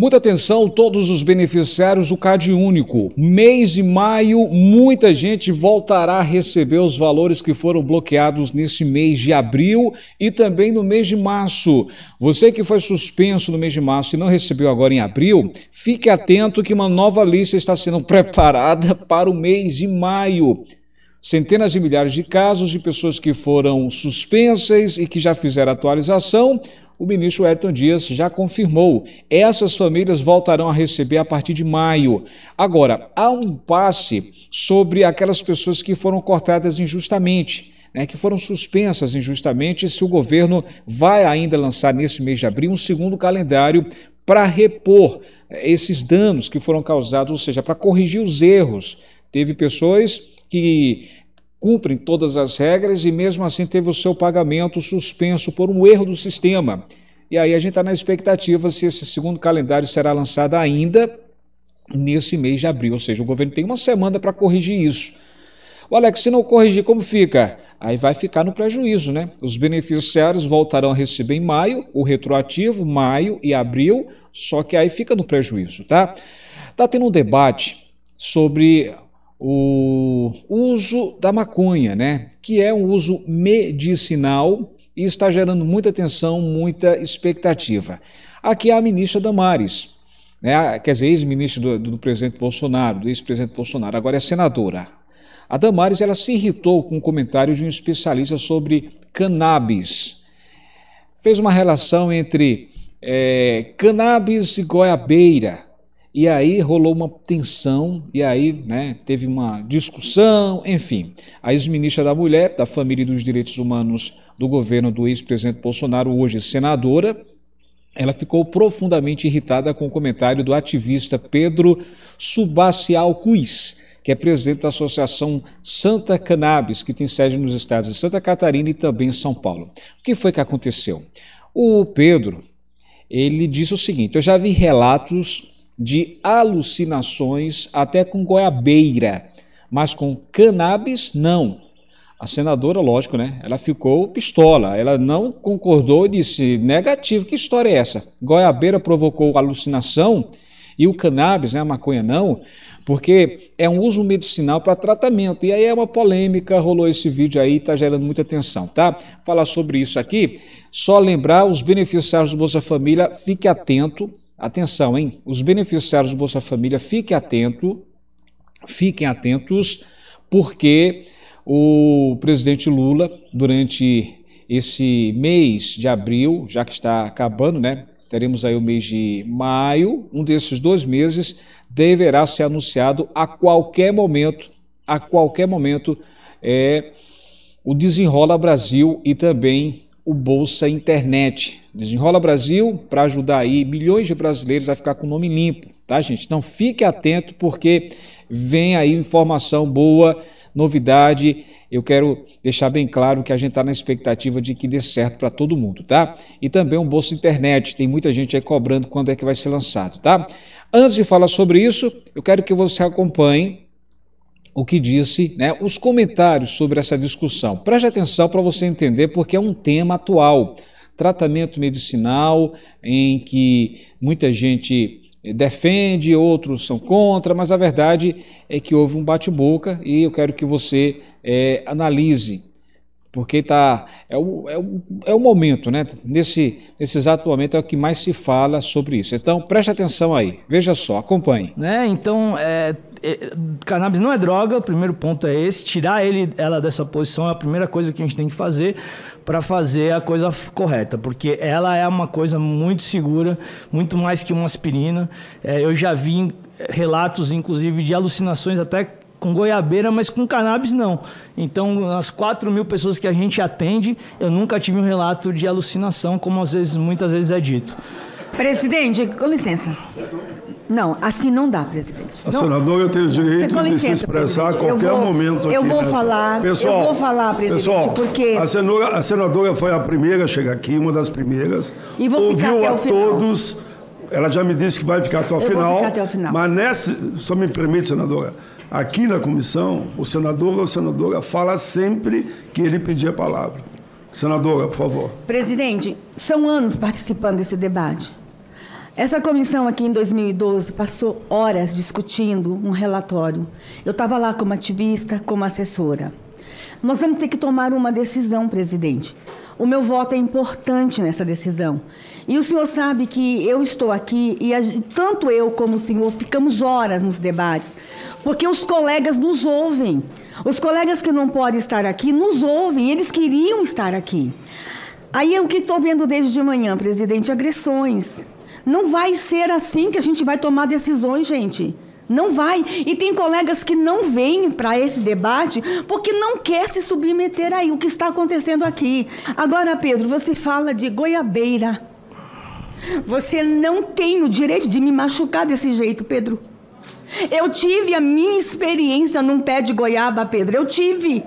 Muita atenção, todos os beneficiários do CAD Único. Mês de maio, muita gente voltará a receber os valores que foram bloqueados nesse mês de abril e também no mês de março. Você que foi suspenso no mês de março e não recebeu agora em abril, fique atento que uma nova lista está sendo preparada para o mês de maio centenas de milhares de casos de pessoas que foram suspensas e que já fizeram atualização o ministro Wellington Dias já confirmou. Essas famílias voltarão a receber a partir de maio. Agora, há um impasse sobre aquelas pessoas que foram cortadas injustamente. Né, que foram suspensas injustamente, se o governo vai ainda lançar nesse mês de abril um segundo calendário para repor eh, esses danos que foram causados, ou seja, para corrigir os erros. Teve pessoas que cumprem todas as regras e mesmo assim teve o seu pagamento suspenso por um erro do sistema. E aí a gente está na expectativa se esse segundo calendário será lançado ainda nesse mês de abril, ou seja, o governo tem uma semana para corrigir isso. O Alex, se não corrigir, como fica? Aí vai ficar no prejuízo, né? Os beneficiários voltarão a receber em maio, o retroativo, maio e abril, só que aí fica no prejuízo, tá? Tá tendo um debate sobre o uso da maconha, né? Que é um uso medicinal e está gerando muita atenção, muita expectativa. Aqui é a ministra Damares, né? quer dizer, ex-ministra do, do, presidente Bolsonaro, do ex-presidente Bolsonaro, agora é senadora. A Damares ela se irritou com o um comentário de um especialista sobre cannabis. Fez uma relação entre é, cannabis e goiabeira e aí rolou uma tensão, e aí né, teve uma discussão, enfim. A ex-ministra da Mulher, da Família e dos Direitos Humanos do governo do ex-presidente Bolsonaro, hoje senadora, ela ficou profundamente irritada com o comentário do ativista Pedro Subacial Cuis, que é presidente da Associação Santa Cannabis, que tem sede nos estados de Santa Catarina e também em São Paulo. O que foi que aconteceu? O Pedro, ele disse o seguinte: eu já vi relatos de alucinações até com goiabeira, mas com cannabis não. A senadora, lógico, né? Ela ficou pistola, ela não concordou e disse: negativo, que história é essa? Goiabeira provocou alucinação e o cannabis, né? A maconha não, porque é um uso medicinal para tratamento. E aí é uma polêmica, rolou esse vídeo aí, tá gerando muita atenção, tá? Falar sobre isso aqui, só lembrar os beneficiários do Bolsa Família, fique atento, Atenção, hein? Os beneficiários do Bolsa Família, fiquem atento, fiquem atentos, porque o presidente Lula, durante esse mês de abril, já que está acabando, né? Teremos aí o mês de maio, um desses dois meses deverá ser anunciado a qualquer momento, a qualquer momento é o Desenrola Brasil e também o Bolsa é Internet. Desenrola Brasil para ajudar aí milhões de brasileiros a ficar com o nome limpo, tá, gente? Então fique atento porque vem aí informação boa, novidade. Eu quero deixar bem claro que a gente está na expectativa de que dê certo para todo mundo, tá? E também o Bolsa Internet, tem muita gente aí cobrando quando é que vai ser lançado, tá? Antes de falar sobre isso, eu quero que você acompanhe o que disse, né, os comentários sobre essa discussão. Preste atenção para você entender porque é um tema atual. Tratamento medicinal em que muita gente eh, defende, outros são contra, mas a verdade é que houve um bate-boca e eu quero que você é, analise, porque tá, é, o, é, o, é o momento, né? Nesse, nesse exato momento é o que mais se fala sobre isso. Então preste atenção aí, veja só, acompanhe. Né? Então é, é, cannabis não é droga, o primeiro ponto é esse. Tirar ele, ela dessa posição é a primeira coisa que a gente tem que fazer para fazer a coisa correta, porque ela é uma coisa muito segura, muito mais que uma aspirina. É, eu já vi relatos, inclusive, de alucinações até com goiabeira, mas com cannabis não. Então, as 4 mil pessoas que a gente atende, eu nunca tive um relato de alucinação, como às vezes, muitas vezes é dito. Presidente, com licença. Não, assim não dá, presidente. A não. senadora tem o direito de se expressar a qualquer vou, momento aqui. Eu vou nessa. falar, pessoal, eu vou falar, presidente, pessoal, porque... A senadora, a senadora foi a primeira a chegar aqui, uma das primeiras. E vou Ouviu a todos... Ela já me disse que vai ficar até o, final, ficar até o final. Mas nessa, só me permite, senadora, aqui na comissão, o senador ou a senadora fala sempre que ele pedir a palavra. Senadora, por favor. Presidente, são anos participando desse debate. Essa comissão aqui em 2012 passou horas discutindo um relatório. Eu estava lá como ativista, como assessora. Nós vamos ter que tomar uma decisão, presidente. O meu voto é importante nessa decisão. E o senhor sabe que eu estou aqui e a, tanto eu como o senhor ficamos horas nos debates, porque os colegas nos ouvem. Os colegas que não podem estar aqui nos ouvem, eles queriam estar aqui. Aí o que estou vendo desde de manhã, presidente? Agressões não vai ser assim que a gente vai tomar decisões, gente. Não vai. E tem colegas que não vêm para esse debate porque não quer se submeter aí o que está acontecendo aqui. Agora, Pedro, você fala de goiabeira. Você não tem o direito de me machucar desse jeito, Pedro. Eu tive a minha experiência num pé de goiaba, Pedro. Eu tive.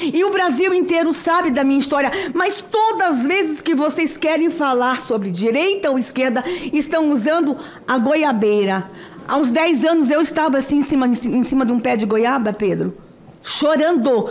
E o Brasil inteiro sabe da minha história, mas todas as vezes que vocês querem falar sobre direita ou esquerda, estão usando a goiabeira. Aos 10 anos eu estava assim em cima, em cima de um pé de goiaba, Pedro, chorando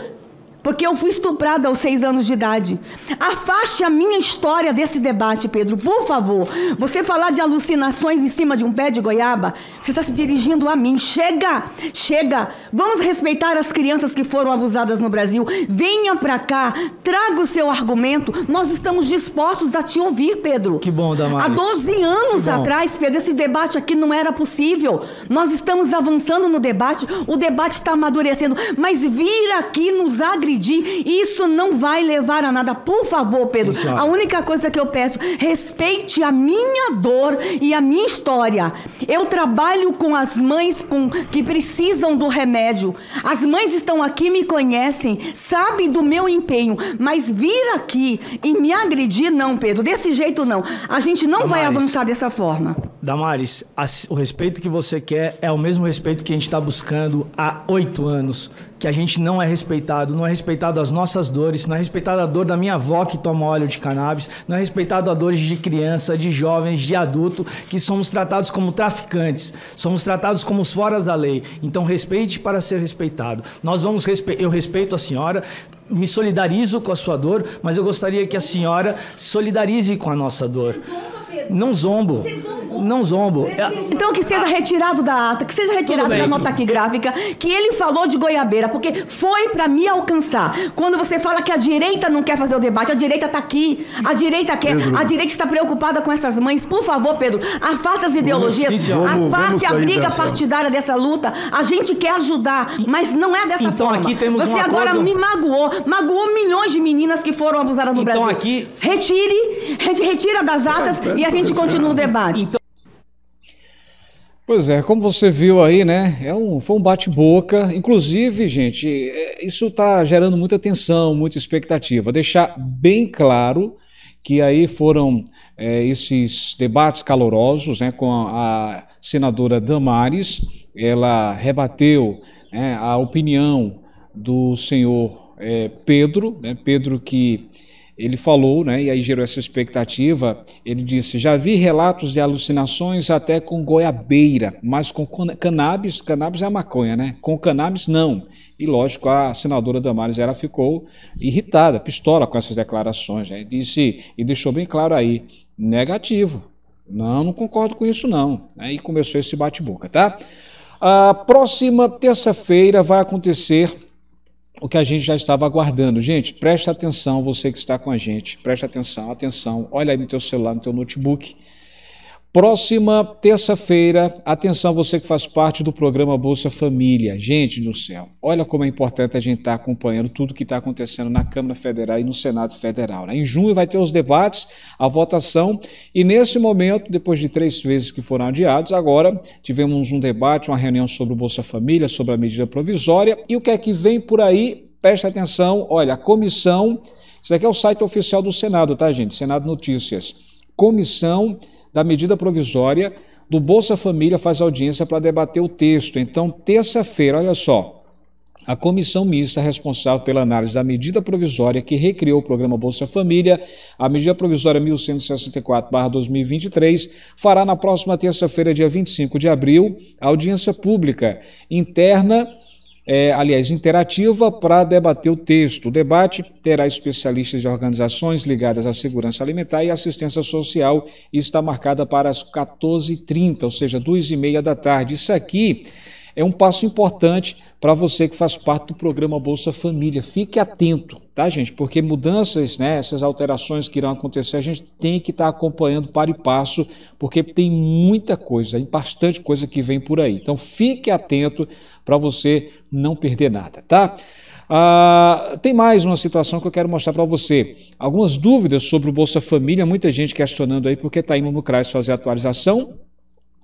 porque eu fui estuprada aos seis anos de idade. Afaste a minha história desse debate, Pedro, por favor. Você falar de alucinações em cima de um pé de goiaba, você está se dirigindo a mim. Chega, chega. Vamos respeitar as crianças que foram abusadas no Brasil. Venha para cá, traga o seu argumento. Nós estamos dispostos a te ouvir, Pedro. Que bom, Damares. Há 12 anos atrás, Pedro, esse debate aqui não era possível. Nós estamos avançando no debate, o debate está amadurecendo, mas vir aqui nos agredir agredir, isso não vai levar a nada. Por favor, Pedro, Sim, a única coisa que eu peço, respeite a minha dor e a minha história. Eu trabalho com as mães com, que precisam do remédio. As mães estão aqui, me conhecem, sabem do meu empenho, mas vir aqui e me agredir, não, Pedro, desse jeito não. A gente não mas... vai avançar dessa forma. Damares, o respeito que você quer é o mesmo respeito que a gente está buscando há oito anos. Que a gente não é respeitado, não é respeitado as nossas dores, não é respeitado a dor da minha avó que toma óleo de cannabis, não é respeitado a dores de criança, de jovens, de adulto, que somos tratados como traficantes, somos tratados como os fora da lei. Então respeite para ser respeitado. Nós vamos respe eu respeito a senhora, me solidarizo com a sua dor, mas eu gostaria que a senhora solidarize com a nossa dor. Não zombo. Não zombo. Não zombo. É então que seja retirado da ata, que seja retirado da nota aqui gráfica, que ele falou de goiabeira, porque foi para me alcançar. Quando você fala que a direita não quer fazer o debate, a direita está aqui, a direita quer, Pedro. a direita está preocupada com essas mães. Por favor, Pedro, afaste as ideologias, vamos, afaste a briga partidária dessa luta. A gente quer ajudar, mas não é dessa então, forma. Aqui temos você um agora acordo... me magoou, magoou milhões de meninas que foram abusadas no então, Brasil. Então aqui... Retire, retira das atas e a gente continua o debate. Então... Pois é, como você viu aí, né? É um, foi um bate-boca. Inclusive, gente, é, isso está gerando muita atenção muita expectativa. Deixar bem claro que aí foram é, esses debates calorosos né, com a, senadora Damares. Ela rebateu né, a opinião do senhor é, Pedro, né, Pedro que ele falou, né, e aí gerou essa expectativa. Ele disse: Já vi relatos de alucinações até com goiabeira, mas com cannabis, cannabis é maconha, né? Com cannabis, não. E lógico, a senadora Damares ela ficou irritada, pistola com essas declarações. Né? disse, e deixou bem claro aí: negativo. Não, não concordo com isso, não. Aí começou esse bate-boca, tá? A próxima terça-feira vai acontecer o que a gente já estava aguardando. Gente, presta atenção, você que está com a gente, presta atenção, atenção, olha aí no teu celular, no teu notebook Próxima terça-feira, atenção você que faz parte do programa Bolsa Família. Gente do céu, olha como é importante a gente estar tá acompanhando tudo que está acontecendo na Câmara Federal e no Senado Federal. Né? Em junho vai ter os debates, a votação e nesse momento, depois de três vezes que foram adiados, agora tivemos um debate, uma reunião sobre o Bolsa Família, sobre a medida provisória e o que é que vem por aí? Presta atenção, olha, a comissão, isso aqui é o site oficial do Senado, tá gente? Senado Notícias. Comissão da medida provisória do Bolsa Família faz audiência para debater o texto. Então, terça-feira, olha só, a comissão mista responsável pela análise da medida provisória que recriou o programa Bolsa Família, a medida provisória 1164-2023, fará na próxima terça-feira, dia 25 de abril, audiência pública interna é, aliás, interativa para debater o texto. O debate terá especialistas de organizações ligadas à segurança alimentar e assistência social e está marcada para as 14h30, ou seja, 2h30 da tarde. Isso aqui é um passo importante para você que faz parte do programa Bolsa Família. Fique atento, tá, gente? Porque mudanças, né, essas alterações que irão acontecer, a gente tem que estar tá acompanhando para e passo, porque tem muita coisa, bastante coisa que vem por aí. Então fique atento para você não perder nada, tá? Ah, tem mais uma situação que eu quero mostrar para você. Algumas dúvidas sobre o Bolsa Família, muita gente questionando aí porque está indo no CRAS fazer atualização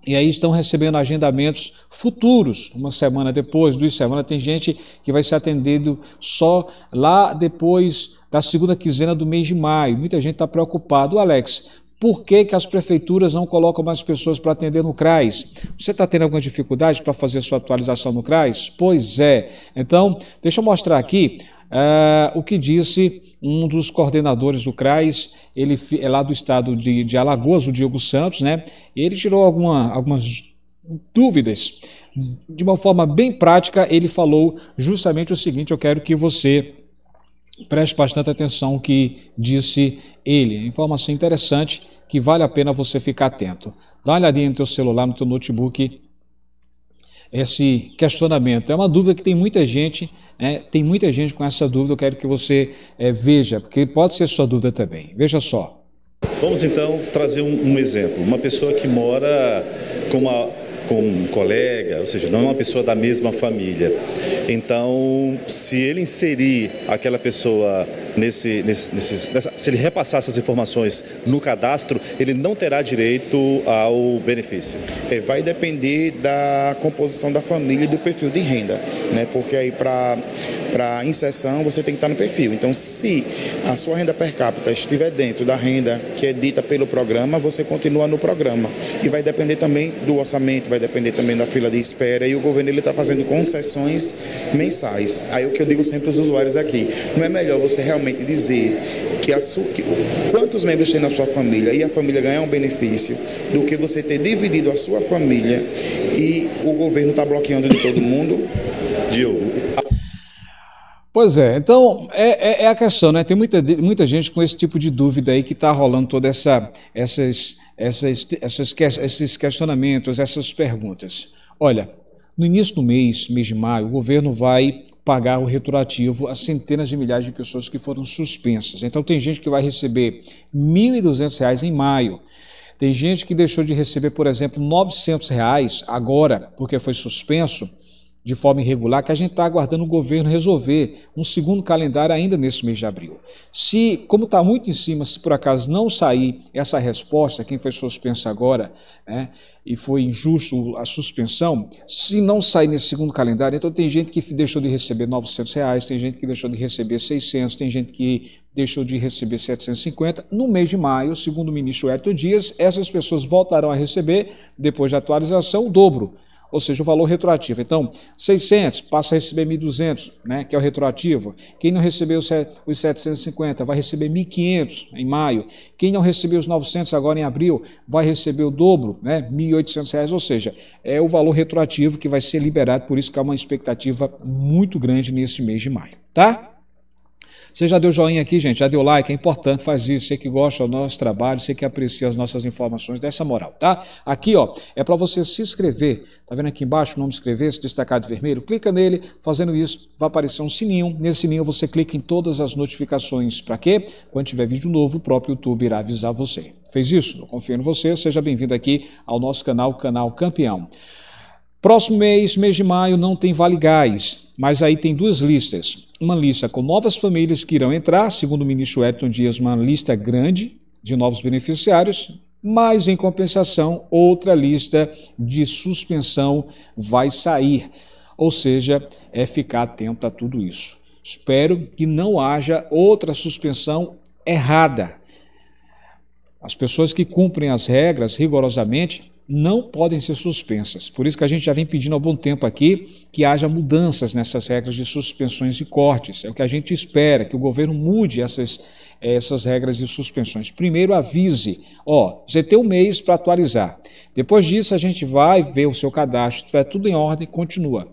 e aí estão recebendo agendamentos futuros, uma semana depois, duas semanas. Tem gente que vai ser atendido só lá depois da segunda quinzena do mês de maio. Muita gente está preocupado. Alex, por que, que as prefeituras não colocam mais pessoas para atender no CRAS? Você está tendo alguma dificuldade para fazer sua atualização no CRAS? Pois é. Então, deixa eu mostrar aqui uh, o que disse um dos coordenadores do CRAS, ele é lá do estado de, de Alagoas, o Diogo Santos, né? Ele tirou alguma, algumas dúvidas. De uma forma bem prática, ele falou justamente o seguinte: eu quero que você preste bastante atenção o que disse ele. Informação interessante que vale a pena você ficar atento. Dá uma olhadinha no teu celular, no teu notebook, esse questionamento. É uma dúvida que tem muita gente é, tem muita gente com essa dúvida, eu quero que você é, veja, porque pode ser sua dúvida também. Veja só. Vamos então trazer um, um exemplo. Uma pessoa que mora com uma com um colega, ou seja, não é uma pessoa da mesma família. Então, se ele inserir aquela pessoa nesse, nesse, nesse nessa, se ele repassar essas informações no cadastro, ele não terá direito ao benefício. É, vai depender da composição da família e do perfil de renda, né? Porque aí para para inserção, você tem que estar tá no perfil. Então, se a sua renda per capita estiver dentro da renda que é dita pelo programa, você continua no programa. E vai depender também do orçamento, vai depender também da fila de espera. E o governo ele está fazendo concessões mensais. Aí o que eu digo sempre aos usuários aqui: não é melhor você realmente dizer que, a sua, que quantos membros tem na sua família e a família ganhar um benefício, do que você ter dividido a sua família e o governo está bloqueando de todo mundo? Diogo. Pois é, então é, é, é, a questão, né? Tem muita, muita gente com esse tipo de dúvida aí que está rolando toda essa, essas, essas, essas, esses questionamentos, essas perguntas. Olha, no início do mês, mês de maio, o governo vai pagar o retroativo a centenas de milhares de pessoas que foram suspensas. Então tem gente que vai receber R$ 1.200 em maio. Tem gente que deixou de receber, por exemplo, R$ 900 agora, porque foi suspenso de forma irregular, que a gente está aguardando o governo resolver um segundo calendário ainda nesse mês de abril. Se, como está muito em cima, se por acaso não sair essa resposta, quem foi suspenso agora, né, e foi injusto a suspensão, se não sair nesse segundo calendário, então tem gente que deixou de receber 900 reais, tem gente que deixou de receber 600, tem gente que deixou de receber 750. No mês de maio, segundo o ministro Herto Dias, essas pessoas voltarão a receber, depois da atualização, o dobro ou seja, o valor retroativo. Então, 600 passa a receber 1.200, né, que é o retroativo. Quem não recebeu os 750 vai receber 1.500 em maio. Quem não recebeu os 900 agora em abril vai receber o dobro, né, 1.800 reais, ou seja, é o valor retroativo que vai ser liberado, por isso que há uma expectativa muito grande nesse mês de maio, tá? Você já deu joinha aqui, gente? Já deu like? É importante, faz isso. Você que gosta do nosso trabalho, você que aprecia as nossas informações, dessa moral, tá? Aqui, ó, é para você se inscrever. Tá vendo aqui embaixo o nome inscrever, se destacar de vermelho? Clica nele. Fazendo isso, vai aparecer um sininho. Nesse sininho você clica em todas as notificações. Para quê? Quando tiver vídeo novo, o próprio YouTube irá avisar você. Fez isso? Eu confio em você. Seja bem-vindo aqui ao nosso canal, Canal Campeão. Próximo mês, mês de maio, não tem Vale Gás, mas aí tem duas listas uma lista com novas famílias que irão entrar, segundo o ministro Edson Dias, uma lista grande de novos beneficiários, mas em compensação, outra lista de suspensão vai sair. Ou seja, é ficar atento a tudo isso. Espero que não haja outra suspensão errada. As pessoas que cumprem as regras rigorosamente não podem ser suspensas. Por isso que a gente já vem pedindo há algum tempo aqui que haja mudanças nessas regras de suspensões e cortes. É o que a gente espera, que o governo mude essas, eh, essas regras de suspensões. Primeiro avise, ó, você tem um mês para atualizar. Depois disso a gente vai ver o seu cadastro, tiver tudo em ordem, continua.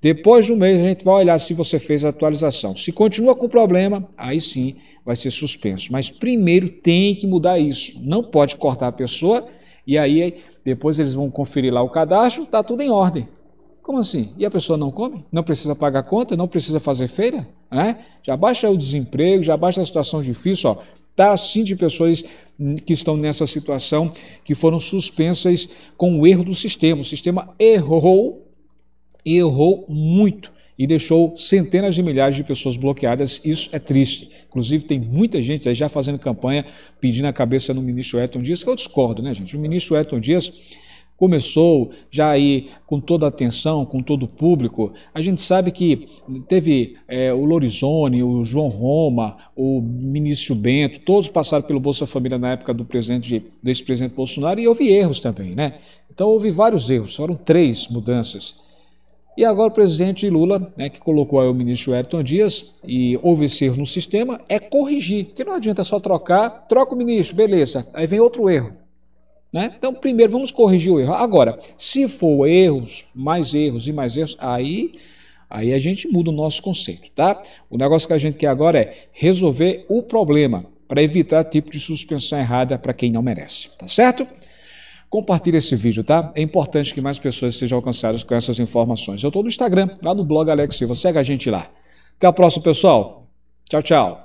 Depois do mês a gente vai olhar se você fez a atualização. Se continua com problema, aí sim vai ser suspenso. Mas primeiro tem que mudar isso. Não pode cortar a pessoa e aí, depois eles vão conferir lá o cadastro, está tudo em ordem. Como assim? E a pessoa não come? Não precisa pagar conta? Não precisa fazer feira? Né? Já baixa o desemprego, já baixa a situação difícil. Ó. Tá assim de pessoas hum, que estão nessa situação, que foram suspensas com o erro do sistema. O sistema errou, errou muito e deixou centenas de milhares de pessoas bloqueadas. Isso é triste. Inclusive, tem muita gente aí já fazendo campanha pedindo a cabeça do ministro Elton Dias, que eu discordo, né, gente? O ministro Elton Dias começou já aí com toda a atenção, com todo o público. A gente sabe que teve é, o Lorizone, o João Roma, o ministro Bento, todos passaram pelo Bolsa Família na época do presidente, do ex-presidente Bolsonaro e houve erros também, né? Então houve vários erros, foram três mudanças. E agora o presidente Lula, né, que colocou aí o ministro Ayrton Dias, e houve erro no sistema, é corrigir, Porque não adianta só trocar, troca o ministro, beleza, aí vem outro erro. Né? Então, primeiro, vamos corrigir o erro. Agora, se for erros, mais erros e mais erros, aí, aí a gente muda o nosso conceito, tá? O negócio que a gente quer agora é resolver o problema, para evitar tipo de suspensão errada para quem não merece, tá certo? Compartilhe esse vídeo, tá? É importante que mais pessoas sejam alcançadas com essas informações. Eu estou no Instagram, lá no blog Alex Silva. Segue a gente lá. Até a próxima, pessoal. Tchau, tchau.